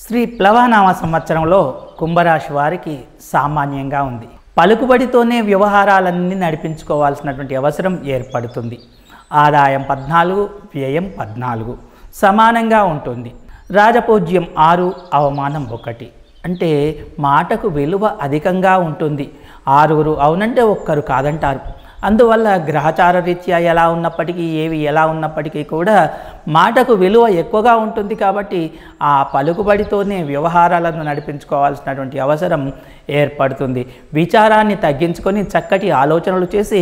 శ్రీ ప్లవనామ సంవత్సరంలో కుంభరాశి వారికి సామాన్యంగా ఉంది పలుకుబడితోనే వ్యవహారాలన్నీ నడిపించుకోవాల్సినటువంటి అవసరం ఏర్పడుతుంది ఆదాయం పద్నాలుగు వ్యయం పద్నాలుగు సమానంగా ఉంటుంది రాజపూజ్యం ఆరు అవమానం ఒకటి అంటే మాటకు విలువ అధికంగా ఉంటుంది ఆరుగురు అవునంటే ఒక్కరు కాదంటారు అందువల్ల గ్రహచార రీత్యా ఎలా ఉన్నప్పటికీ ఏవి ఎలా ఉన్నప్పటికీ కూడా మాటకు విలువ ఎక్కువగా ఉంటుంది కాబట్టి ఆ పలుకుబడితోనే వ్యవహారాలను నడిపించుకోవాల్సినటువంటి అవసరం ఏర్పడుతుంది విచారాన్ని తగ్గించుకొని చక్కటి ఆలోచనలు చేసి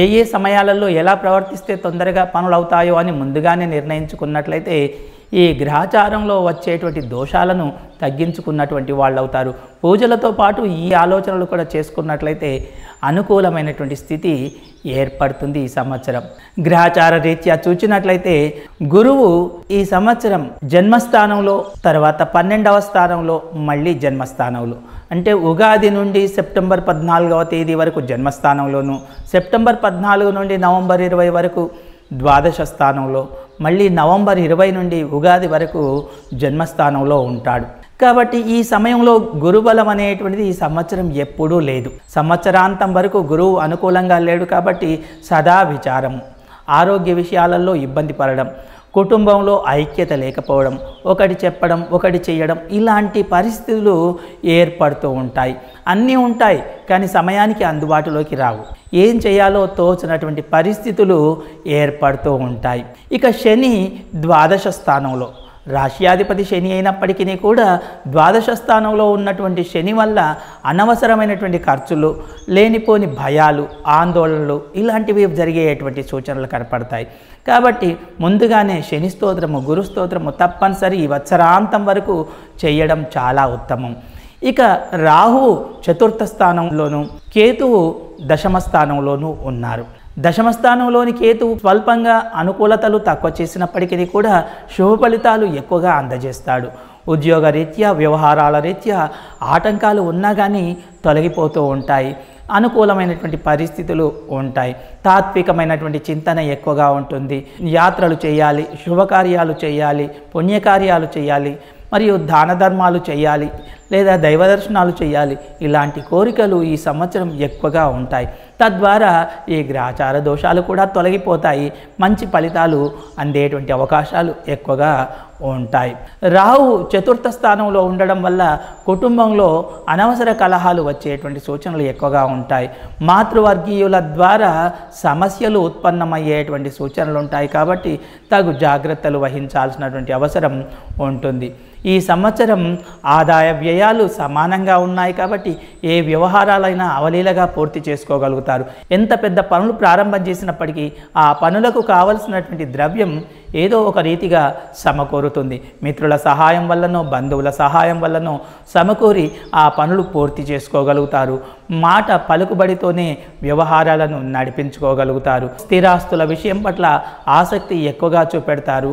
ఏ ఏ సమయాలలో ఎలా ప్రవర్తిస్తే తొందరగా పనులు అవుతాయో అని ముందుగానే నిర్ణయించుకున్నట్లయితే ఈ గ్రహాచారంలో వచ్చేటువంటి దోషాలను తగ్గించుకున్నటువంటి వాళ్ళు అవుతారు పూజలతో పాటు ఈ ఆలోచనలు కూడా చేసుకున్నట్లయితే అనుకూలమైనటువంటి స్థితి ఏర్పడుతుంది ఈ సంవత్సరం గ్రహాచార రీత్యా చూచినట్లయితే గురువు ఈ సంవత్సరం జన్మస్థానంలో తర్వాత పన్నెండవ స్థానంలో మళ్ళీ జన్మస్థానంలో అంటే ఉగాది నుండి సెప్టెంబర్ పద్నాలుగవ తేదీ వరకు జన్మస్థానంలోను సెప్టెంబర్ పద్నాలుగు నుండి నవంబర్ ఇరవై వరకు ద్వాదశ స్థానంలో మళ్ళీ నవంబర్ ఇరవై నుండి ఉగాది వరకు జన్మస్థానంలో ఉంటాడు కాబట్టి ఈ సమయంలో గురుబలం అనేటువంటిది ఈ సంవత్సరం ఎప్పుడూ లేదు సంవత్సరాంతం వరకు గురువు అనుకూలంగా లేడు కాబట్టి సదా విచారము ఆరోగ్య విషయాలలో ఇబ్బంది పడడం కుటుంబంలో ఐక్యత లేకపోవడం ఒకటి చెప్పడం ఒకటి చేయడం ఇలాంటి పరిస్థితులు ఏర్పడుతూ ఉంటాయి అన్నీ ఉంటాయి కానీ సమయానికి అందుబాటులోకి రావు ఏం చేయాలో తోచినటువంటి పరిస్థితులు ఏర్పడుతూ ఉంటాయి ఇక శని ద్వాదశ స్థానంలో రాశ్యాధిపతి శని అయినప్పటికీ కూడా ద్వాదశ స్థానంలో ఉన్నటువంటి శని వల్ల అనవసరమైనటువంటి ఖర్చులు లేనిపోని భయాలు ఆందోళనలు ఇలాంటివి జరిగేటువంటి సూచనలు కనపడతాయి కాబట్టి ముందుగానే శని స్తోత్రము గురు స్తోత్రము తప్పనిసరి ఈ వత్సరాంతం వరకు చేయడం చాలా ఉత్తమం ఇక రాహువు చతుర్థ స్థానంలోను కేతువు దశమ స్థానంలోనూ ఉన్నారు దశమ స్థానంలోని కేతు స్వల్పంగా అనుకూలతలు తక్కువ చేసినప్పటికీ కూడా శుభ ఫలితాలు ఎక్కువగా అందజేస్తాడు ఉద్యోగ రీత్యా వ్యవహారాల రీత్యా ఆటంకాలు ఉన్నా కానీ తొలగిపోతూ ఉంటాయి అనుకూలమైనటువంటి పరిస్థితులు ఉంటాయి తాత్వికమైనటువంటి చింతన ఎక్కువగా ఉంటుంది యాత్రలు చేయాలి శుభకార్యాలు చేయాలి పుణ్యకార్యాలు చేయాలి మరియు దాన ధర్మాలు చేయాలి లేదా దైవ దర్శనాలు చేయాలి ఇలాంటి కోరికలు ఈ సంవత్సరం ఎక్కువగా ఉంటాయి తద్వారా ఈ గ్రహచార దోషాలు కూడా తొలగిపోతాయి మంచి ఫలితాలు అందేటువంటి అవకాశాలు ఎక్కువగా ఉంటాయి రాహు చతుర్థ స్థానంలో ఉండడం వల్ల కుటుంబంలో అనవసర కలహాలు వచ్చేటువంటి సూచనలు ఎక్కువగా ఉంటాయి మాతృవర్గీయుల ద్వారా సమస్యలు ఉత్పన్నమయ్యేటువంటి సూచనలు ఉంటాయి కాబట్టి తగు జాగ్రత్తలు వహించాల్సినటువంటి అవసరం ఉంటుంది ఈ సంవత్సరం ఆదాయ వ్యయాలు సమానంగా ఉన్నాయి కాబట్టి ఏ వ్యవహారాలైనా అవలీలగా పూర్తి చేసుకోగలుగుతాయి అవుతారు ఎంత పెద్ద పనులు ప్రారంభం చేసినప్పటికీ ఆ పనులకు కావలసినటువంటి ద్రవ్యం ఏదో ఒక రీతిగా సమకూరుతుంది మిత్రుల సహాయం వల్లనో బంధువుల సహాయం వల్లనో సమకూరి ఆ పనులు పూర్తి చేసుకోగలుగుతారు మాట పలుకుబడితోనే వ్యవహారాలను నడిపించుకోగలుగుతారు స్థిరాస్తుల విషయం పట్ల ఆసక్తి ఎక్కువగా చూపెడతారు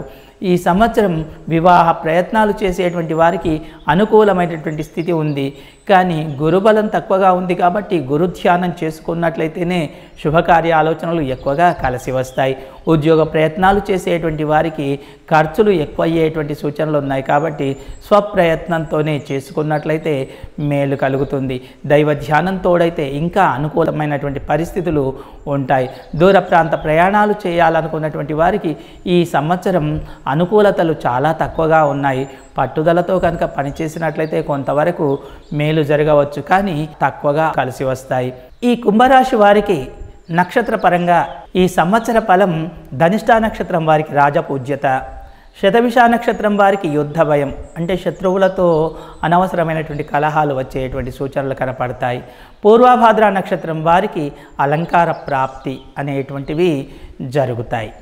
ఈ సంవత్సరం వివాహ ప్రయత్నాలు చేసేటువంటి వారికి అనుకూలమైనటువంటి స్థితి ఉంది కానీ గురుబలం తక్కువగా ఉంది కాబట్టి గురుధ్యానం చేసుకున్నట్లయితేనే శుభకార్య ఆలోచనలు ఎక్కువగా కలిసి వస్తాయి ఉద్యోగ ప్రయత్నాలు చేసేటువంటి వారికి ఖర్చులు ఎక్కువ అయ్యేటువంటి సూచనలు ఉన్నాయి కాబట్టి స్వప్రయత్నంతోనే చేసుకున్నట్లయితే మేలు కలుగుతుంది దైవ ధ్యానం తోడైతే ఇంకా అనుకూలమైనటువంటి పరిస్థితులు ఉంటాయి దూర ప్రాంత ప్రయాణాలు చేయాలనుకున్నటువంటి వారికి ఈ సంవత్సరం అనుకూలతలు చాలా తక్కువగా ఉన్నాయి పట్టుదలతో కనుక పనిచేసినట్లయితే కొంతవరకు మేలు జరగవచ్చు కానీ తక్కువగా కలిసి వస్తాయి ఈ కుంభరాశి వారికి నక్షత్రపరంగా ఈ సంవత్సర ఫలం ధనిష్టా నక్షత్రం వారికి రాజపూజ్యత శతవిషా నక్షత్రం వారికి యుద్ధ భయం అంటే శత్రువులతో అనవసరమైనటువంటి కలహాలు వచ్చేటువంటి సూచనలు కనపడతాయి పూర్వాభాద్ర నక్షత్రం వారికి అలంకార ప్రాప్తి అనేటువంటివి జరుగుతాయి